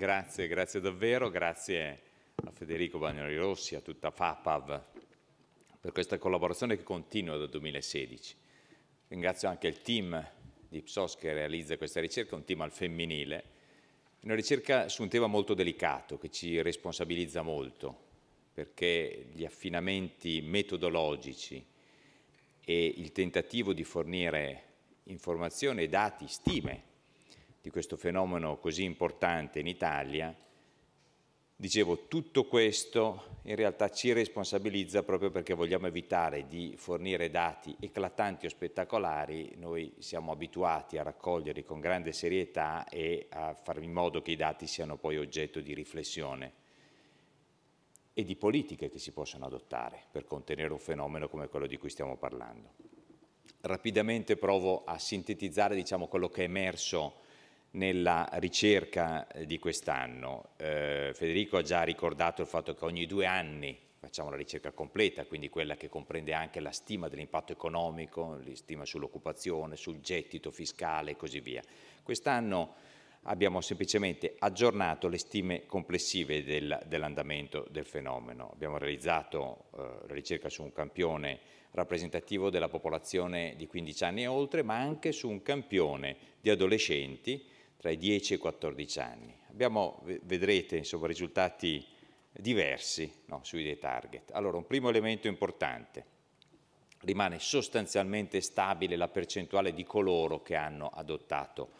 Grazie, grazie davvero, grazie a Federico Bagnoli Rossi, a tutta FAPAV per questa collaborazione che continua dal 2016. Ringrazio anche il team di Ipsos che realizza questa ricerca, un team al femminile, una ricerca su un tema molto delicato che ci responsabilizza molto, perché gli affinamenti metodologici e il tentativo di fornire informazioni, dati, stime di questo fenomeno così importante in Italia, dicevo, tutto questo in realtà ci responsabilizza proprio perché vogliamo evitare di fornire dati eclatanti o spettacolari, noi siamo abituati a raccoglierli con grande serietà e a fare in modo che i dati siano poi oggetto di riflessione e di politiche che si possono adottare per contenere un fenomeno come quello di cui stiamo parlando. Rapidamente provo a sintetizzare diciamo, quello che è emerso nella ricerca eh, di quest'anno. Eh, Federico ha già ricordato il fatto che ogni due anni facciamo la ricerca completa, quindi quella che comprende anche la stima dell'impatto economico, la stima sull'occupazione, sul gettito fiscale e così via. Quest'anno abbiamo semplicemente aggiornato le stime complessive del, dell'andamento del fenomeno. Abbiamo realizzato eh, la ricerca su un campione rappresentativo della popolazione di 15 anni e oltre, ma anche su un campione di adolescenti tra i 10 e i 14 anni. Abbiamo, vedrete, insomma, risultati diversi no, sui dei target. Allora, un primo elemento importante, rimane sostanzialmente stabile la percentuale di coloro che hanno adottato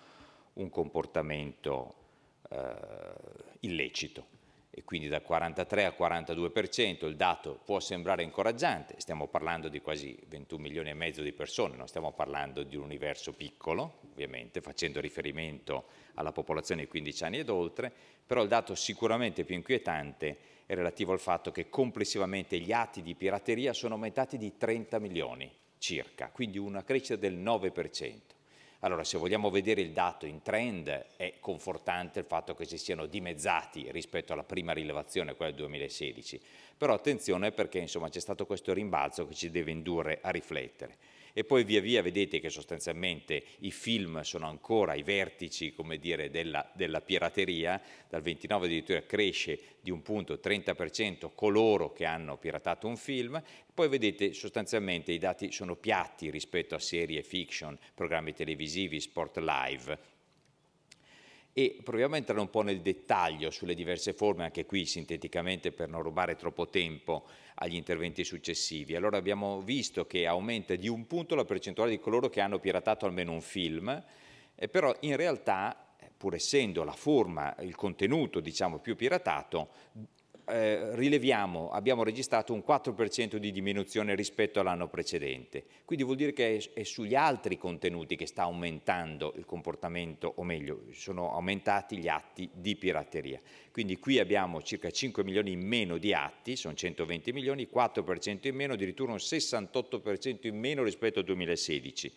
un comportamento eh, illecito e quindi dal 43 al 42%, il dato può sembrare incoraggiante, stiamo parlando di quasi 21 milioni e mezzo di persone, non stiamo parlando di un universo piccolo, ovviamente, facendo riferimento alla popolazione di 15 anni ed oltre, però il dato sicuramente più inquietante è relativo al fatto che complessivamente gli atti di pirateria sono aumentati di 30 milioni circa, quindi una crescita del 9%. Allora, se vogliamo vedere il dato in trend, è confortante il fatto che si siano dimezzati rispetto alla prima rilevazione, quella del 2016. Però attenzione perché c'è stato questo rimbalzo che ci deve indurre a riflettere e poi via via vedete che sostanzialmente i film sono ancora ai vertici dire, della, della, pirateria, dal 29 addirittura cresce di un punto 30% coloro che hanno piratato un film, poi vedete sostanzialmente i dati sono piatti rispetto a serie fiction, programmi televisivi, sport live, e proviamo a entrare un po' nel dettaglio sulle diverse forme, anche qui sinteticamente per non rubare troppo tempo agli interventi successivi. Allora abbiamo visto che aumenta di un punto la percentuale di coloro che hanno piratato almeno un film, eh, però in realtà pur essendo la forma, il contenuto diciamo più piratato, eh, rileviamo, abbiamo registrato un 4% di diminuzione rispetto all'anno precedente, quindi vuol dire che è, sugli altri contenuti che sta aumentando il comportamento, o meglio, sono aumentati gli atti di pirateria. Quindi qui abbiamo circa 5 milioni in meno di atti, sono 120 milioni, 4% in meno, addirittura un 68% in meno rispetto al 2016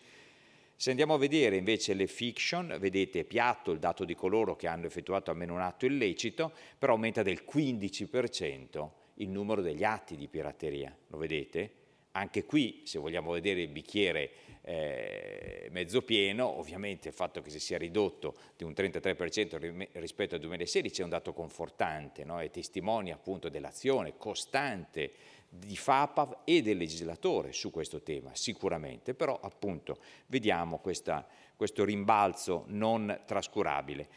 se andiamo a vedere invece le fiction, vedete piatto il dato di coloro che hanno effettuato almeno un atto illecito, però aumenta del 15% il numero degli atti di pirateria, lo vedete? Anche qui, se vogliamo vedere il bicchiere eh, mezzo pieno, ovviamente il fatto che si sia ridotto di un 33% rispetto al 2016 è un dato confortante no? e testimonia appunto dell'azione costante di FAPAV e del legislatore su questo tema, sicuramente, però appunto vediamo questa, questo rimbalzo non trascurabile.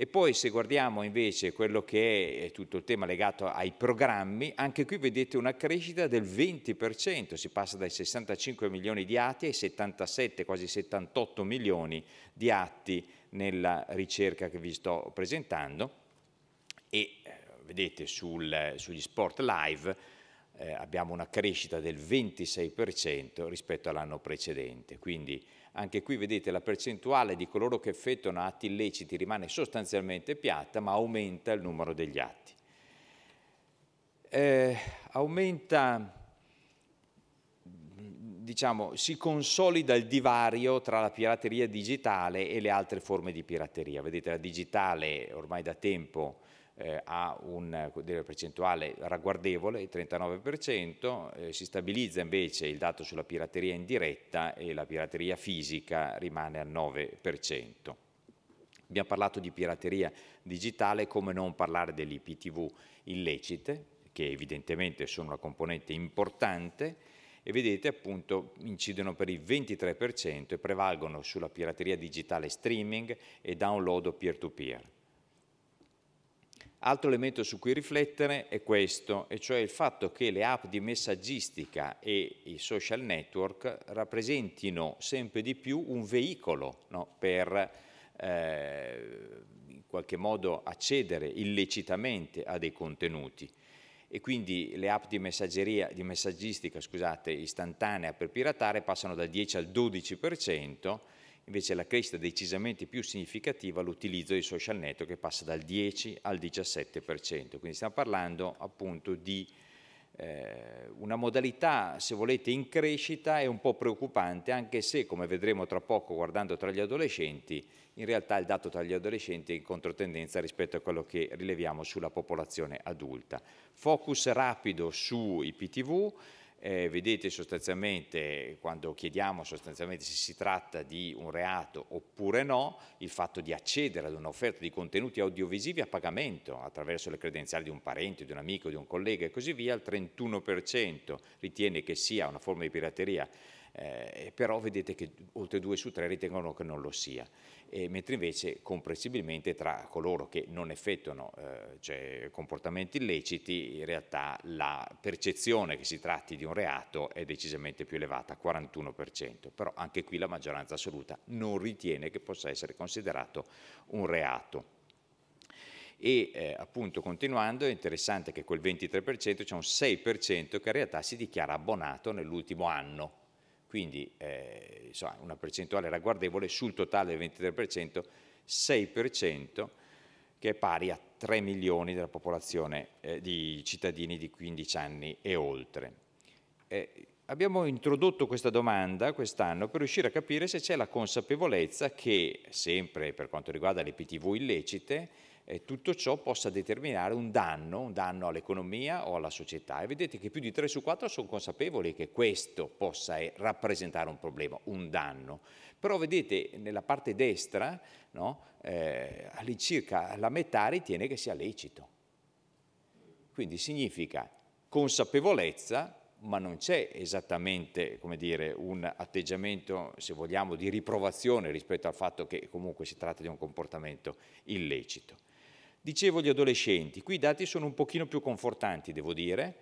E poi se guardiamo invece quello che è tutto il tema legato ai programmi, anche qui vedete una crescita del 20%, si passa dai 65 milioni di atti ai 77, quasi 78 milioni di atti nella ricerca che vi sto presentando. E eh, vedete sul, sugli sport live eh, abbiamo una crescita del 26% rispetto all'anno precedente. Quindi anche qui vedete la percentuale di coloro che effettuano atti illeciti rimane sostanzialmente piatta, ma aumenta il numero degli atti. Eh, aumenta, diciamo, si consolida il divario tra la pirateria digitale e le altre forme di pirateria. Vedete, la digitale ormai da tempo eh, ha una eh, percentuale ragguardevole, il 39%, eh, si stabilizza invece il dato sulla pirateria indiretta e la pirateria fisica rimane al 9%. Abbiamo parlato di pirateria digitale, come non parlare delle IPTV illecite, che evidentemente sono una componente importante, e vedete appunto incidono per il 23% e prevalgono sulla pirateria digitale streaming e download peer-to-peer. peer to peer Altro elemento su cui riflettere è questo, e cioè il fatto che le app di messaggistica e i social network rappresentino sempre di più un veicolo no, per eh, in qualche modo accedere illecitamente a dei contenuti. E quindi le app di, di messaggistica scusate, istantanea per piratare passano dal 10 al 12%, invece la crescita decisamente più significativa l'utilizzo dei social network che passa dal 10 al 17%, quindi stiamo parlando appunto di eh, una modalità, se volete, in crescita e un po' preoccupante, anche se, come vedremo tra poco guardando tra gli adolescenti, in realtà il dato tra gli adolescenti è in controtendenza rispetto a quello che rileviamo sulla popolazione adulta. Focus rapido sui PTV eh, vedete sostanzialmente, quando chiediamo sostanzialmente se si tratta di un reato oppure no, il fatto di accedere ad un'offerta di contenuti audiovisivi a pagamento attraverso le credenziali di un parente, di un amico, di un collega e così via, il 31% ritiene che sia una forma di pirateria eh, però vedete che oltre 2 su 3 ritengono che non lo sia, e, mentre invece comprensibilmente tra coloro che non effettuano eh, cioè, comportamenti illeciti in realtà la percezione che si tratti di un reato è decisamente più elevata, 41%, però anche qui la maggioranza assoluta non ritiene che possa essere considerato un reato e eh, appunto continuando è interessante che quel 23% c'è cioè un 6% che in realtà si dichiara abbonato nell'ultimo anno quindi eh, insomma, una percentuale ragguardevole sul totale del 23%, 6% che è pari a 3 milioni della popolazione eh, di cittadini di 15 anni e oltre. Eh, abbiamo introdotto questa domanda quest'anno per riuscire a capire se c'è la consapevolezza che, sempre per quanto riguarda le PTV illecite, eh, tutto ciò possa determinare un danno, un danno all'economia o alla società. E vedete che più di 3 su 4 sono consapevoli che questo possa eh, rappresentare un problema, un danno. Però vedete nella parte destra no, eh, all'incirca la metà ritiene che sia lecito. Quindi significa consapevolezza, ma non c'è esattamente dire, un atteggiamento, se vogliamo, di riprovazione rispetto al fatto che comunque si tratta di un comportamento illecito. Dicevo gli adolescenti, qui i dati sono un pochino più confortanti, devo dire,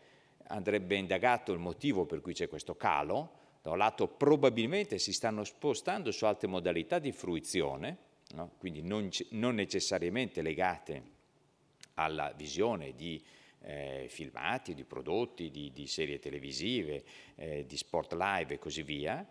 andrebbe indagato il motivo per cui c'è questo calo, da un lato probabilmente si stanno spostando su altre modalità di fruizione, no? quindi non, non, necessariamente legate alla visione di eh, filmati, di prodotti, di, di serie televisive, eh, di sport live e così via,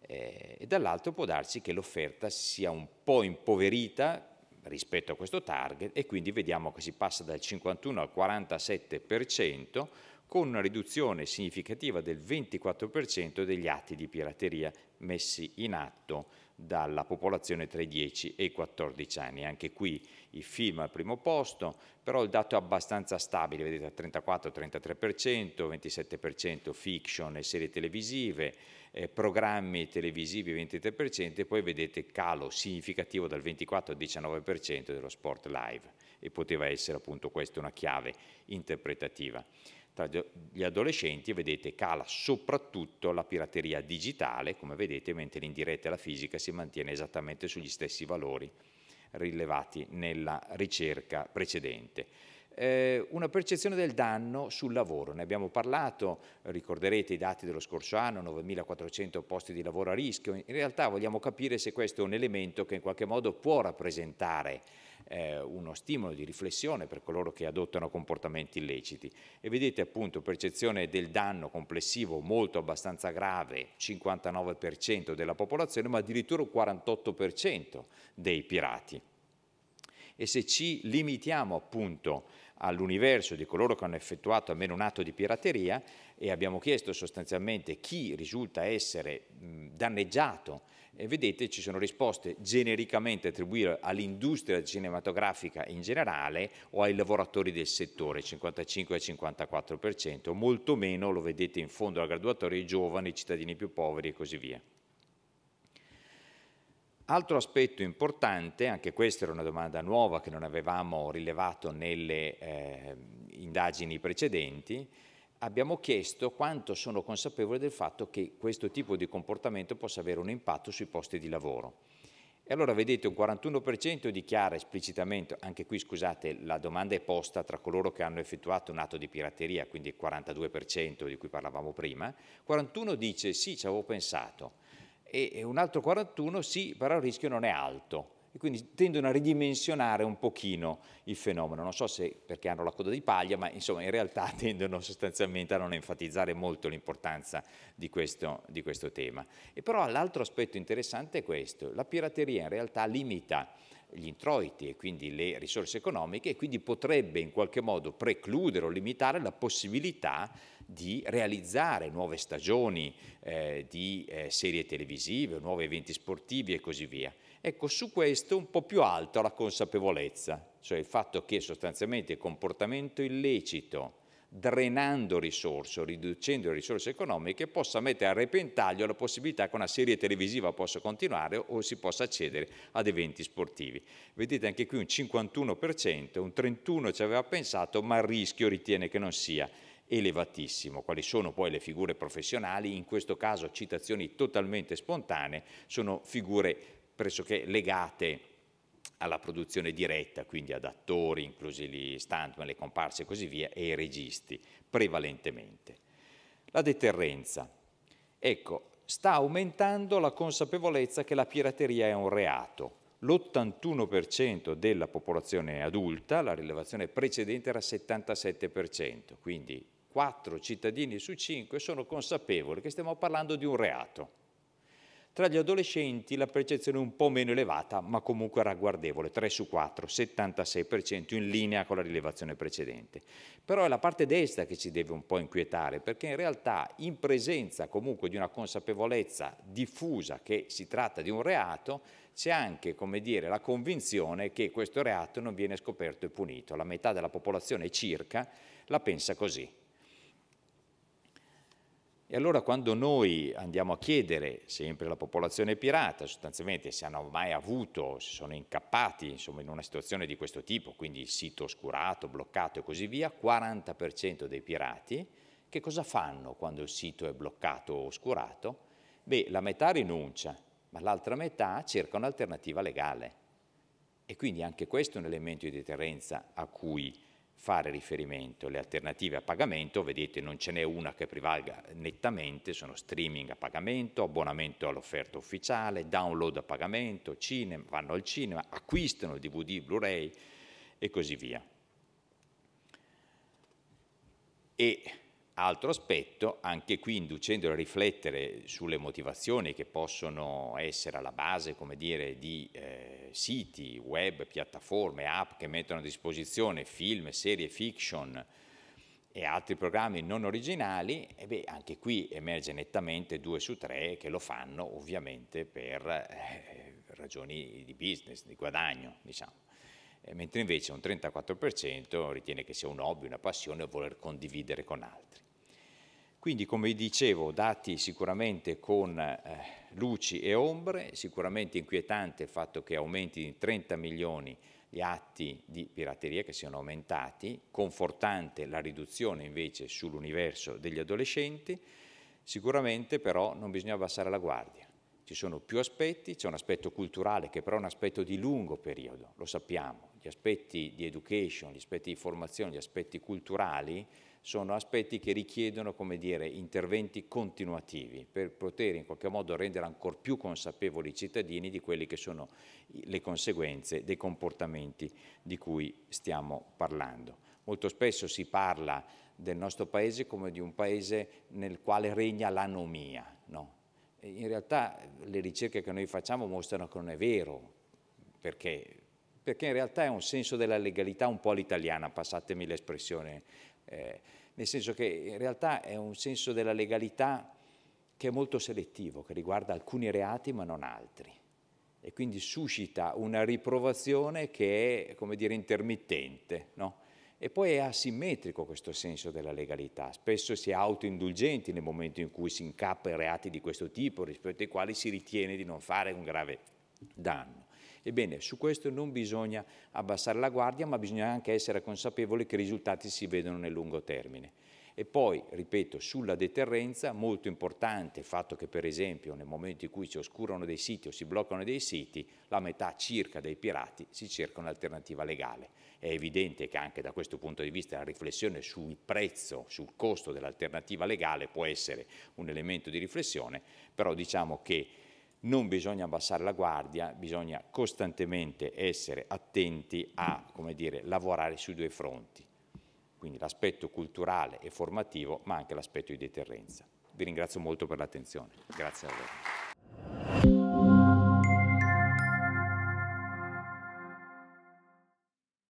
eh, e dall'altro può darsi che l'offerta sia un po' impoverita rispetto a questo target e quindi vediamo che si passa dal 51 al 47% con una riduzione significativa del 24% degli atti di pirateria messi in atto dalla popolazione tra i 10 e i 14 anni. Anche qui i film al primo posto, però il dato è abbastanza stabile, vedete 34-33%, 27% fiction e serie televisive, eh, programmi televisivi 23% e poi vedete calo significativo dal 24 al 19% dello sport live e poteva essere appunto questa una chiave interpretativa tra gli adolescenti e vedete cala soprattutto la pirateria digitale, come vedete, mentre l'indiretta e la fisica si mantiene esattamente sugli stessi valori rilevati nella ricerca precedente. Eh, una percezione del danno sul lavoro, ne abbiamo parlato, ricorderete i dati dello scorso anno, 9.400 posti di lavoro a rischio, in realtà vogliamo capire se questo è un elemento che in qualche modo può rappresentare eh, uno stimolo di riflessione per coloro che adottano comportamenti illeciti. E vedete appunto percezione del danno complessivo molto abbastanza grave, 59% della popolazione, ma addirittura un 48% dei pirati. E se ci limitiamo appunto all'universo di coloro che hanno effettuato almeno un atto di pirateria e abbiamo chiesto sostanzialmente chi risulta essere mh, danneggiato e vedete ci sono risposte genericamente attribuite all'industria cinematografica in generale o ai lavoratori del settore, 55-54%, molto meno lo vedete in fondo alla graduatoria i giovani, i cittadini più poveri e così via. Altro aspetto importante, anche questa era una domanda nuova che non avevamo rilevato nelle eh, indagini precedenti, abbiamo chiesto quanto sono consapevoli del fatto che questo tipo di comportamento possa avere un impatto sui posti di lavoro. E allora vedete un 41% dichiara esplicitamente, anche qui scusate, la domanda è posta tra coloro che hanno effettuato un atto di pirateria, quindi il 42% di cui parlavamo prima, 41 dice sì, ci avevo pensato, e un altro 41 sì, però il rischio non è alto, e quindi tendono a ridimensionare un pochino il fenomeno. Non so se perché hanno la coda di paglia, ma insomma in realtà tendono sostanzialmente a non enfatizzare molto l'importanza di questo, di questo tema. E però l'altro aspetto interessante è questo, la pirateria in realtà limita gli introiti e quindi le risorse economiche e quindi potrebbe in qualche modo precludere o limitare la possibilità di realizzare nuove stagioni eh, di eh, serie televisive, nuovi eventi sportivi e così via. Ecco, su questo un po' più alto la consapevolezza, cioè il fatto che sostanzialmente il comportamento illecito, drenando risorse, riducendo le risorse economiche, possa mettere a repentaglio la possibilità che una serie televisiva possa continuare o si possa accedere ad eventi sportivi. Vedete anche qui un 51%, un 31% ci aveva pensato, ma il rischio ritiene che non sia elevatissimo. Quali sono poi le figure professionali? In questo caso citazioni totalmente spontanee, sono figure pressoché legate alla produzione diretta, quindi ad attori, inclusi gli stuntman, le comparse e così via, e i registi, prevalentemente. La deterrenza. Ecco, sta aumentando la consapevolezza che la pirateria è un reato. L'81% della popolazione adulta, la rilevazione precedente era 77%, quindi 4 cittadini su 5 sono consapevoli che stiamo parlando di un reato tra gli adolescenti la percezione è un po' meno elevata, ma comunque ragguardevole, 3 su 4, 76% in linea con la rilevazione precedente. Però è la parte destra che ci deve un po' inquietare, perché in realtà in presenza comunque di una consapevolezza diffusa che si tratta di un reato, c'è anche dire, la convinzione che questo reato non viene scoperto e punito. La metà della popolazione circa la pensa così. E allora quando noi andiamo a chiedere sempre alla popolazione pirata, sostanzialmente se hanno mai avuto, se sono incappati insomma, in una situazione di questo tipo, quindi il sito oscurato, bloccato e così via, 40% dei pirati che cosa fanno quando il sito è bloccato o oscurato? Beh, la metà rinuncia, ma l'altra metà cerca un'alternativa legale. E quindi anche questo è un elemento di deterrenza a cui fare riferimento. Le alternative a pagamento, vedete, non ce n'è una che prevalga nettamente, sono streaming a pagamento, abbonamento all'offerta ufficiale, download a pagamento, cinema, vanno al cinema, acquistano DVD, Blu-ray e così via. E Altro aspetto, anche qui inducendolo a riflettere sulle motivazioni che possono essere alla base dire, di eh, siti, web, piattaforme, app che mettono a disposizione film, serie fiction e altri programmi non originali, beh, anche qui emerge nettamente due su tre che lo fanno ovviamente per eh, ragioni di business, di guadagno, diciamo eh, mentre invece un 34% ritiene che sia un hobby, una passione o voler condividere con altri. Quindi, come dicevo, dati sicuramente con eh, luci e ombre, sicuramente inquietante il fatto che aumenti di 30 milioni gli atti di pirateria che siano aumentati, confortante la riduzione invece sull'universo degli adolescenti, sicuramente però non bisogna abbassare la guardia ci sono più aspetti, c'è un aspetto culturale che però è un aspetto di lungo periodo, lo sappiamo, gli aspetti di education, gli aspetti di formazione, gli aspetti culturali sono aspetti che richiedono dire, interventi continuativi per poter in qualche modo rendere ancora più consapevoli i cittadini di quelle che sono le conseguenze dei comportamenti di cui stiamo parlando. Molto spesso si parla del nostro paese come di un paese nel quale regna l'anomia, no? in realtà eh, le ricerche che noi facciamo mostrano che non è vero, perché, perché in realtà è un senso della legalità un po' all'italiana, passatemi l'espressione, eh, nel senso che in realtà è un senso della legalità che è molto selettivo, che riguarda alcuni reati ma non altri e quindi suscita una riprovazione che è, come dire, intermittente, no? E poi è asimmetrico questo senso della legalità. Spesso si è autoindulgenti nel momento in cui si incappa in reati di questo tipo, rispetto ai quali si ritiene di non fare un grave danno. Ebbene, su questo non bisogna abbassare la guardia, ma bisogna anche essere consapevoli che i risultati si vedono nel lungo termine. E poi, ripeto, sulla deterrenza, molto importante il fatto che per esempio nel momento in cui si oscurano dei siti o si bloccano dei siti, la metà circa dei pirati si cerca un'alternativa legale. È evidente che anche da questo punto di vista la riflessione sul prezzo, sul costo dell'alternativa legale può essere un elemento di riflessione, però diciamo che non bisogna abbassare la guardia, bisogna costantemente essere attenti a come dire, lavorare su due fronti quindi l'aspetto culturale e formativo ma anche l'aspetto di deterrenza. Vi ringrazio molto per l'attenzione. Grazie a voi.